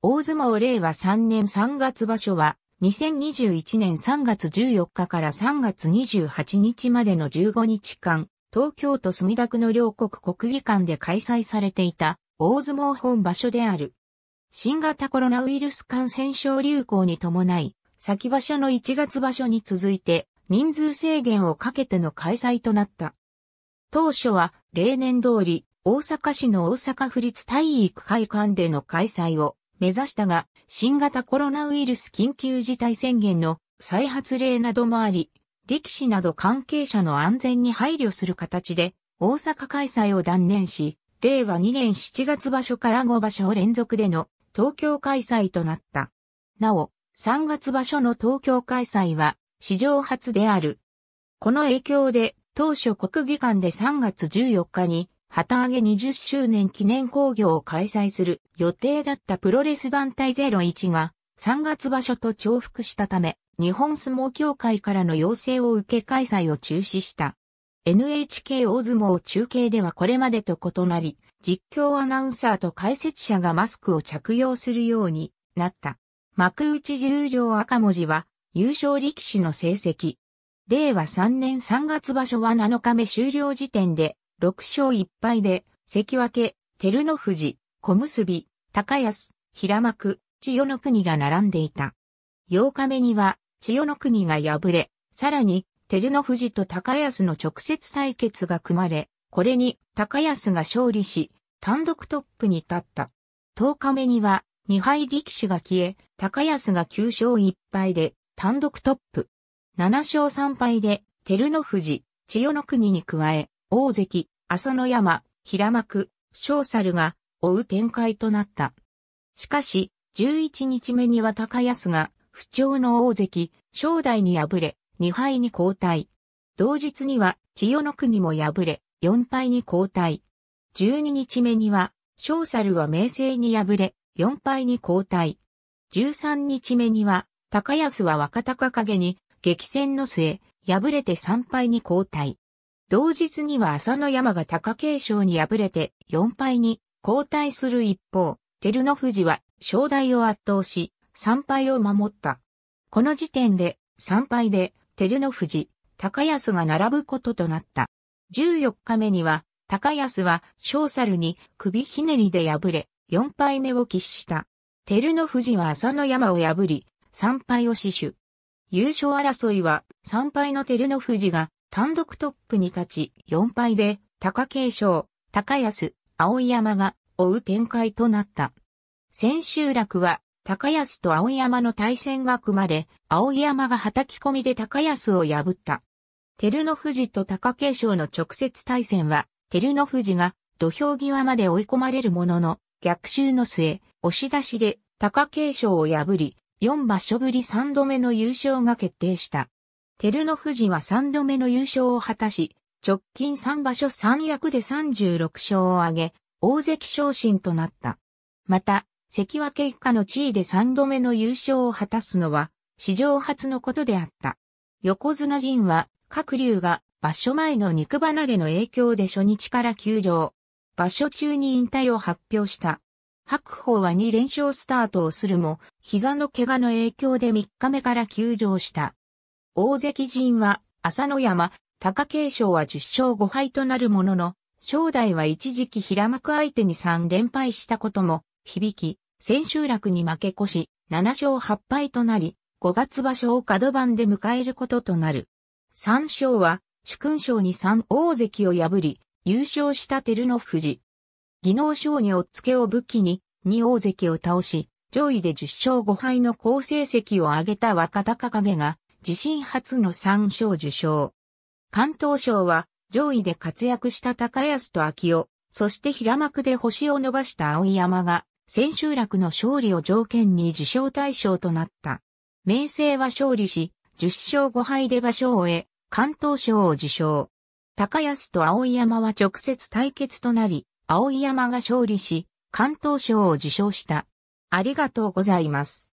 大相撲令和3年3月場所は、2021年3月14日から3月28日までの15日間、東京都墨田区の両国国技館で開催されていた大相撲本場所である。新型コロナウイルス感染症流行に伴い、先場所の1月場所に続いて人数制限をかけての開催となった。当初は例年通り大阪市の大阪府立体育会館での開催を目指したが、新型コロナウイルス緊急事態宣言の再発令などもあり、力士など関係者の安全に配慮する形で、大阪開催を断念し、令和2年7月場所から5場所連続での東京開催となった。なお、3月場所の東京開催は史上初である。この影響で当初国技館で3月14日に旗揚げ20周年記念興行を開催する予定だったプロレス団体01が3月場所と重複したため、日本相撲協会からの要請を受け開催を中止した。NHK 大相撲中継ではこれまでと異なり、実況アナウンサーと解説者がマスクを着用するようになった。幕内十両赤文字は優勝力士の成績。令和3年3月場所は7日目終了時点で6勝1敗で、関脇、照ノ富士、小結、高安、平幕、千代の国が並んでいた。8日目には、千代の国が敗れ、さらに、照ノ富士と高安の直接対決が組まれ、これに高安が勝利し、単独トップに立った。10日目には、2敗力士が消え、高安が9勝1敗で、単独トップ。7勝3敗で、照ノ富士、千代の国に加え、大関、浅野山、平幕、小猿が追う展開となった。しかし、11日目には高安が不調の大関、正代に敗れ、2敗に交代。同日には千代の国も敗れ、4敗に交代。12日目には、小猿は明生に敗れ、4敗に交代。13日目には、高安は若隆景に激戦の末、敗れて3敗に交代。同日には朝野山が貴景勝に敗れて4敗に交代する一方、照ノ富士は正代を圧倒し3敗を守った。この時点で3敗で照ノ富士、高安が並ぶこととなった。14日目には高安は小猿に首ひねりで敗れ4敗目を喫した。照ノ富士は朝野山を破り3敗を死守。優勝争いは3敗の照ノ富士が単独トップに立ち、4敗で、貴景勝、高安、青山が追う展開となった。千秋楽は、高安と青山の対戦が組まれ、青山が叩き込みで高安を破った。照ノ富士と貴景勝の直接対戦は、照ノ富士が土俵際まで追い込まれるものの、逆襲の末、押し出しで貴景勝を破り、4場所ぶり3度目の優勝が決定した。照ノ富士は3度目の優勝を果たし、直近3場所3役で36勝を挙げ、大関昇進となった。また、関脇以下の地位で3度目の優勝を果たすのは、史上初のことであった。横綱陣は、各竜が場所前の肉離れの影響で初日から休場。場所中に引退を発表した。白鵬は2連勝スタートをするも、膝の怪我の影響で3日目から休場した。大関陣は朝野山、貴景勝は10勝5敗となるものの、正代は一時期平幕相手に3連敗したことも、響き、千秋楽に負け越し、7勝8敗となり、5月場所を角番で迎えることとなる。3勝は、主君賞に3大関を破り、優勝した照ノ富士。技能賞におっつけを武器に、2大関を倒し、上位で10勝5敗の好成績を上げた若隆景が、自身初の三賞受賞。関東賞は上位で活躍した高安と秋夫、そして平幕で星を伸ばした青山が、千秋楽の勝利を条件に受賞対象となった。明星は勝利し、10勝5敗で場所を終え、関東賞を受賞。高安と青山は直接対決となり、青山が勝利し、関東賞を受賞した。ありがとうございます。